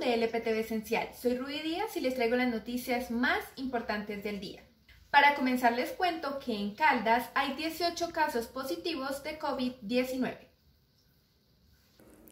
de LPTV Esencial. Soy Rui Díaz y les traigo las noticias más importantes del día. Para comenzar les cuento que en Caldas hay 18 casos positivos de COVID-19.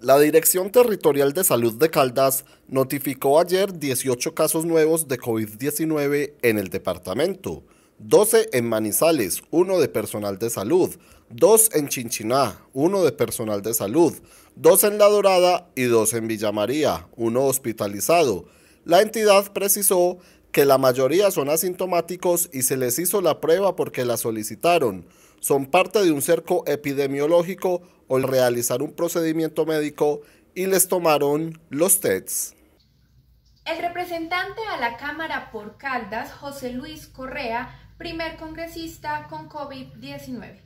La Dirección Territorial de Salud de Caldas notificó ayer 18 casos nuevos de COVID-19 en el departamento 12 en Manizales, uno de personal de salud, 2 en Chinchiná, uno de personal de salud, 2 en La Dorada y 2 en Villa María, uno hospitalizado. La entidad precisó que la mayoría son asintomáticos y se les hizo la prueba porque la solicitaron. Son parte de un cerco epidemiológico o realizar un procedimiento médico y les tomaron los tests. El representante a la Cámara por Caldas, José Luis Correa, primer congresista con COVID-19.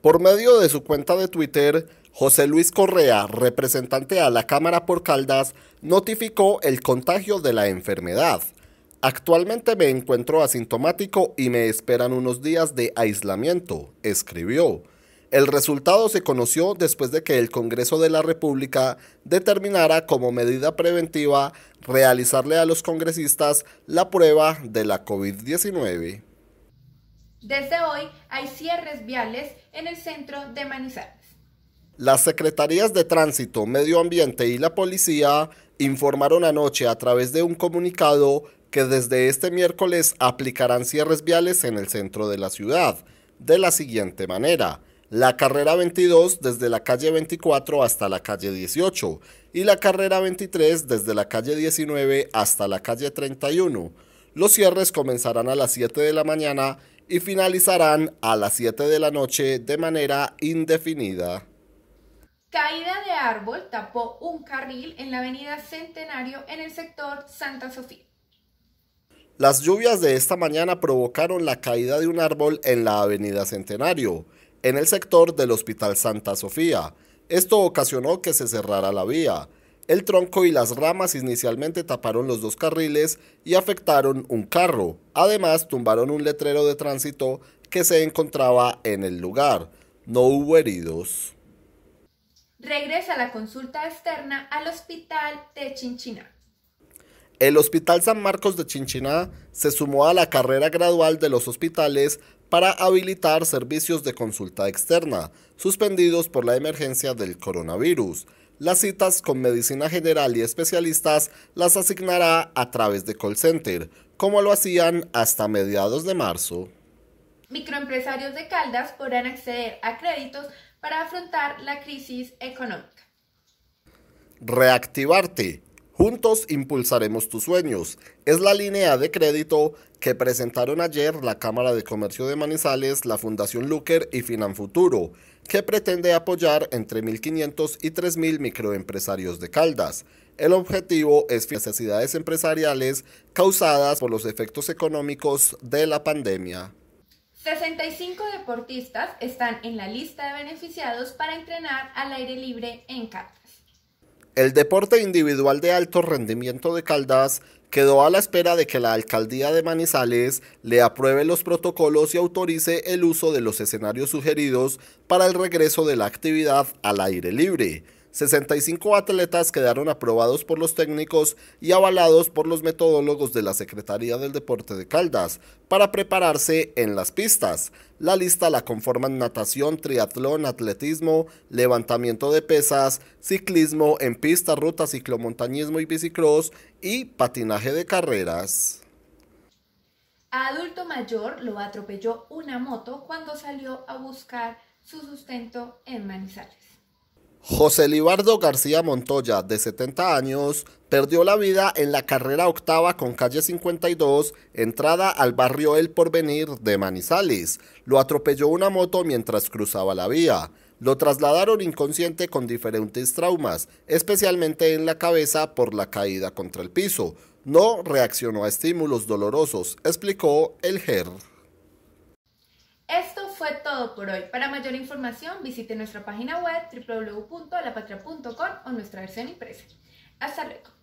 Por medio de su cuenta de Twitter, José Luis Correa, representante a la Cámara por Caldas, notificó el contagio de la enfermedad. Actualmente me encuentro asintomático y me esperan unos días de aislamiento, escribió. El resultado se conoció después de que el Congreso de la República determinara como medida preventiva realizarle a los congresistas la prueba de la COVID-19. Desde hoy hay cierres viales en el centro de Manizales. Las secretarías de Tránsito, Medio Ambiente y la Policía informaron anoche a través de un comunicado que desde este miércoles aplicarán cierres viales en el centro de la ciudad, de la siguiente manera. La carrera 22 desde la calle 24 hasta la calle 18 y la carrera 23 desde la calle 19 hasta la calle 31. Los cierres comenzarán a las 7 de la mañana y finalizarán a las 7 de la noche de manera indefinida. Caída de árbol tapó un carril en la avenida Centenario en el sector Santa Sofía. Las lluvias de esta mañana provocaron la caída de un árbol en la avenida Centenario, en el sector del Hospital Santa Sofía. Esto ocasionó que se cerrara la vía. El tronco y las ramas inicialmente taparon los dos carriles y afectaron un carro. Además, tumbaron un letrero de tránsito que se encontraba en el lugar. No hubo heridos. Regresa la consulta externa al hospital de Chinchina. El Hospital San Marcos de Chinchiná se sumó a la carrera gradual de los hospitales para habilitar servicios de consulta externa, suspendidos por la emergencia del coronavirus. Las citas con medicina general y especialistas las asignará a través de call center, como lo hacían hasta mediados de marzo. Microempresarios de Caldas podrán acceder a créditos para afrontar la crisis económica. Reactivarte Juntos impulsaremos tus sueños. Es la línea de crédito que presentaron ayer la Cámara de Comercio de Manizales, la Fundación Luker y Futuro que pretende apoyar entre 1.500 y 3.000 microempresarios de Caldas. El objetivo es necesidades empresariales causadas por los efectos económicos de la pandemia. 65 deportistas están en la lista de beneficiados para entrenar al aire libre en Caldas. El deporte individual de alto rendimiento de Caldas quedó a la espera de que la alcaldía de Manizales le apruebe los protocolos y autorice el uso de los escenarios sugeridos para el regreso de la actividad al aire libre. 65 atletas quedaron aprobados por los técnicos y avalados por los metodólogos de la Secretaría del Deporte de Caldas para prepararse en las pistas. La lista la conforman natación, triatlón, atletismo, levantamiento de pesas, ciclismo en pista, ruta, ciclomontañismo y bicicross y patinaje de carreras. A adulto mayor lo atropelló una moto cuando salió a buscar su sustento en Manizales. José Libardo García Montoya, de 70 años, perdió la vida en la carrera octava con calle 52, entrada al barrio El Porvenir de Manizales. Lo atropelló una moto mientras cruzaba la vía. Lo trasladaron inconsciente con diferentes traumas, especialmente en la cabeza por la caída contra el piso. No reaccionó a estímulos dolorosos, explicó el GER. Esto fue todo por hoy. Para mayor información visite nuestra página web www.lapatria.com o nuestra versión impresa. Hasta luego.